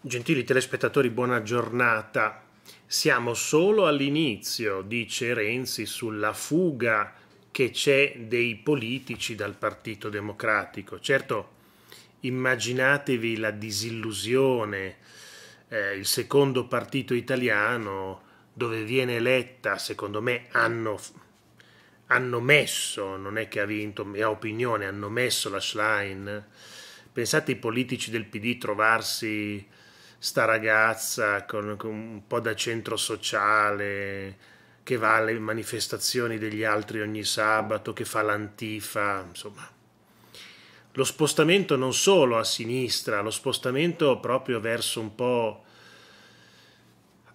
Gentili telespettatori, buona giornata. Siamo solo all'inizio, dice Renzi, sulla fuga che c'è dei politici dal Partito Democratico. Certo, immaginatevi la disillusione, eh, il secondo partito italiano dove viene eletta, secondo me hanno, hanno messo, non è che ha vinto, mia opinione, hanno messo la Schlein. Pensate i politici del PD trovarsi sta ragazza con, con un po' da centro sociale che va alle manifestazioni degli altri ogni sabato, che fa l'antifa, insomma. Lo spostamento non solo a sinistra, lo spostamento proprio verso un po'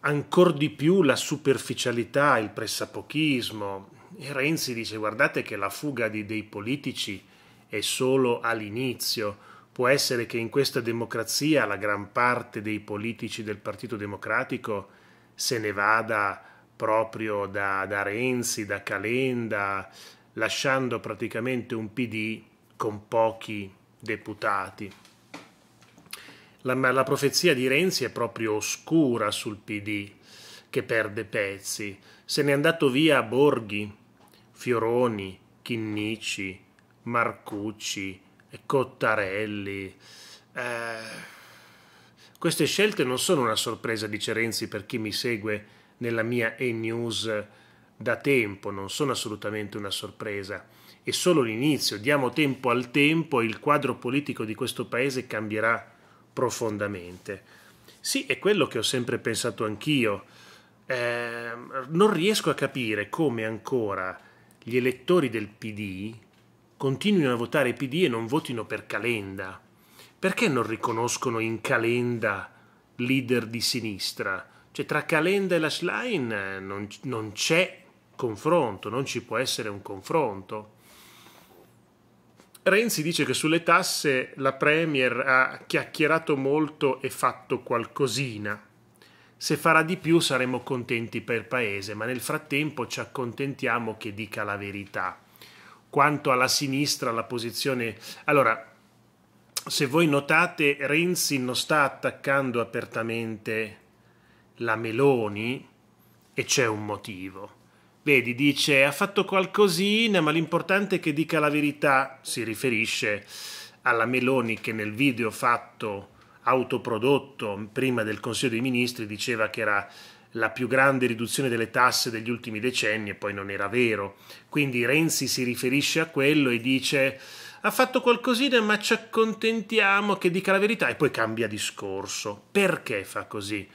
ancora di più la superficialità, il pressapochismo. E Renzi dice guardate che la fuga di, dei politici è solo all'inizio Può essere che in questa democrazia la gran parte dei politici del Partito Democratico se ne vada proprio da, da Renzi, da Calenda, lasciando praticamente un PD con pochi deputati. La, la, profezia di Renzi è proprio oscura sul PD, che perde pezzi. Se n'è andato via Borghi, Fioroni, Chinnici, Marcucci, e Cottarelli. Eh, queste scelte non sono una sorpresa, dice Renzi, per chi mi segue nella mia e-news da tempo, non sono assolutamente una sorpresa. È solo l'inizio, diamo tempo al tempo e il quadro politico di questo paese cambierà profondamente. Sì, è quello che ho sempre pensato anch'io. Eh, non riesco a capire come ancora gli elettori del PD, continuino a votare PD e non votino per Calenda? Perché non riconoscono in Calenda leader di sinistra? Cioè tra Calenda e la eh, non, non c'è confronto, non ci può essere un confronto. Renzi dice che sulle tasse la Premier ha chiacchierato molto e fatto qualcosina. Se farà di più saremo contenti per il Paese, ma nel frattempo ci accontentiamo che dica la verità quanto alla sinistra la posizione... Allora, se voi notate, Renzi non sta attaccando apertamente la Meloni e c'è un motivo. Vedi, dice ha fatto qualcosina, ma l'importante è che dica la verità. Si riferisce alla Meloni che nel video fatto autoprodotto prima del Consiglio dei Ministri diceva che era la più grande riduzione delle tasse degli ultimi decenni e poi non era vero. Quindi Renzi si riferisce a quello e dice ha fatto qualcosina ma ci accontentiamo che dica la verità e poi cambia discorso. Perché fa così?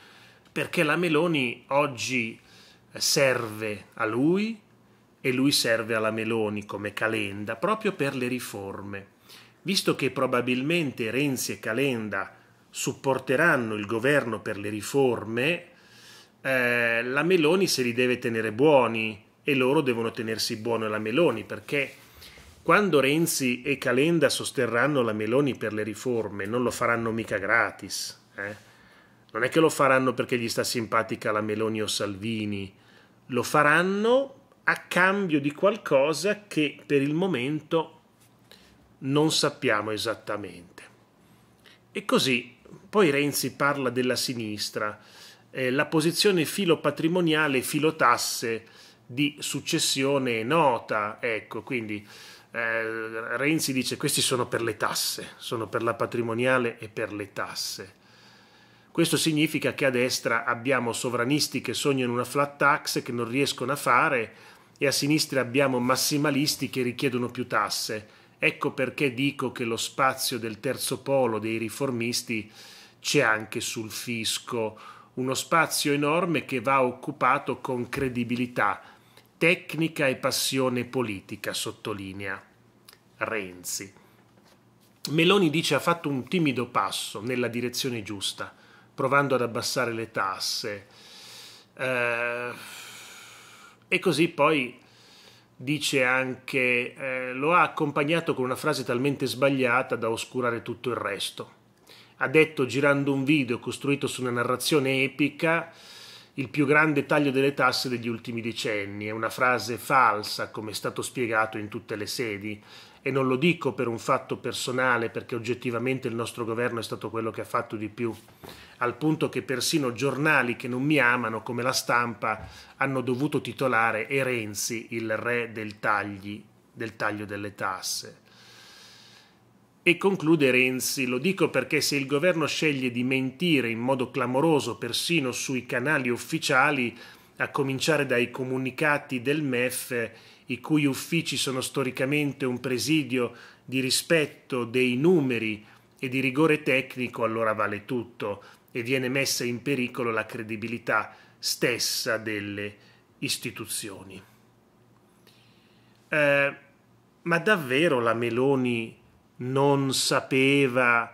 Perché la Meloni oggi serve a lui e lui serve alla Meloni come calenda proprio per le riforme. Visto che probabilmente Renzi e Calenda supporteranno il governo per le riforme, eh, la Meloni se li deve tenere buoni e loro devono tenersi buono la Meloni perché quando Renzi e Calenda sosterranno la Meloni per le riforme non lo faranno mica gratis. Eh? Non è che lo faranno perché gli sta simpatica la Meloni o Salvini, lo faranno a cambio di qualcosa che per il momento non sappiamo esattamente. E così poi Renzi parla della sinistra eh, la posizione filo patrimoniale, filo tasse di successione nota. Ecco, quindi eh, Renzi dice questi sono per le tasse, sono per la patrimoniale e per le tasse. Questo significa che a destra abbiamo sovranisti che sognano una flat tax che non riescono a fare e a sinistra abbiamo massimalisti che richiedono più tasse. Ecco perché dico che lo spazio del terzo polo dei riformisti c'è anche sul fisco uno spazio enorme che va occupato con credibilità, tecnica e passione politica, sottolinea Renzi. Meloni dice ha fatto un timido passo nella direzione giusta, provando ad abbassare le tasse. Eh, e così poi dice anche eh, lo ha accompagnato con una frase talmente sbagliata da oscurare tutto il resto ha detto girando un video costruito su una narrazione epica il più grande taglio delle tasse degli ultimi decenni. È una frase falsa, come è stato spiegato in tutte le sedi, e non lo dico per un fatto personale, perché oggettivamente il nostro governo è stato quello che ha fatto di più, al punto che persino giornali che non mi amano, come la stampa, hanno dovuto titolare E Renzi il re del, tagli, del taglio delle tasse. E conclude Renzi, lo dico perché se il governo sceglie di mentire in modo clamoroso persino sui canali ufficiali, a cominciare dai comunicati del MEF, i cui uffici sono storicamente un presidio di rispetto dei numeri e di rigore tecnico, allora vale tutto e viene messa in pericolo la credibilità stessa delle istituzioni. Eh, ma davvero la Meloni non sapeva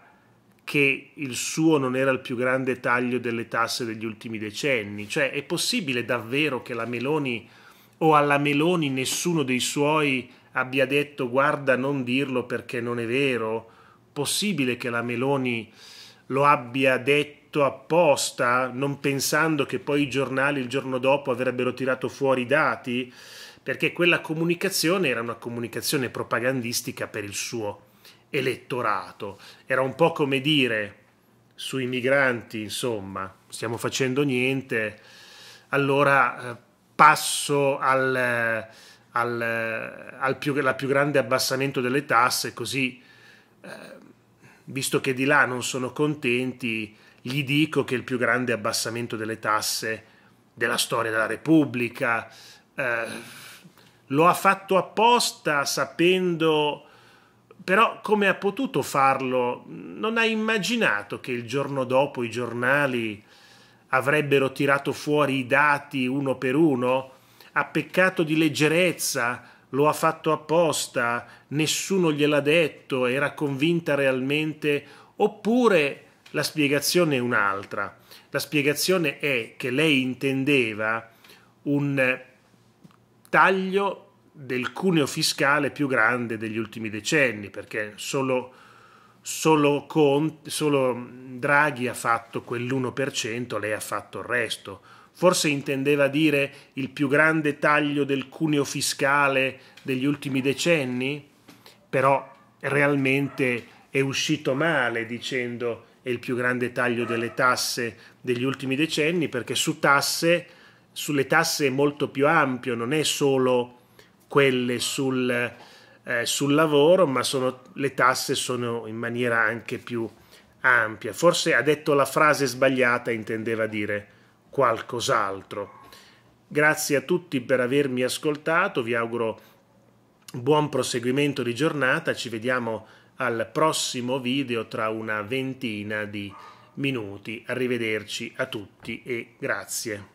che il suo non era il più grande taglio delle tasse degli ultimi decenni. Cioè, è possibile davvero che la Meloni o alla Meloni nessuno dei suoi abbia detto guarda non dirlo perché non è vero? Possibile che la Meloni lo abbia detto apposta, non pensando che poi i giornali il giorno dopo avrebbero tirato fuori i dati? Perché quella comunicazione era una comunicazione propagandistica per il suo elettorato. Era un po' come dire sui migranti, insomma, stiamo facendo niente, allora eh, passo al, eh, al, eh, al più, più, grande abbassamento delle tasse, così, visto che di là non sono contenti, gli dico che il più grande abbassamento delle tasse della storia della Repubblica eh, lo ha fatto apposta sapendo però come ha potuto farlo? Non ha immaginato che il giorno dopo i giornali avrebbero tirato fuori i dati uno per uno? Ha peccato di leggerezza, lo ha fatto apposta, nessuno gliel'ha detto, era convinta realmente, oppure la spiegazione è un'altra. La spiegazione è che lei intendeva un taglio del cuneo fiscale più grande degli ultimi decenni, perché solo, solo, con, solo Draghi ha fatto quell'1%, lei ha fatto il resto. Forse intendeva dire il più grande taglio del cuneo fiscale degli ultimi decenni, però realmente è uscito male dicendo è il più grande taglio delle tasse degli ultimi decenni, perché su tasse, sulle tasse è molto più ampio, non è solo quelle sul, eh, sul lavoro, ma sono, le tasse sono in maniera anche più ampia. Forse ha detto la frase sbagliata, intendeva dire qualcos'altro. Grazie a tutti per avermi ascoltato, vi auguro buon proseguimento di giornata, ci vediamo al prossimo video tra una ventina di minuti. Arrivederci a tutti e grazie.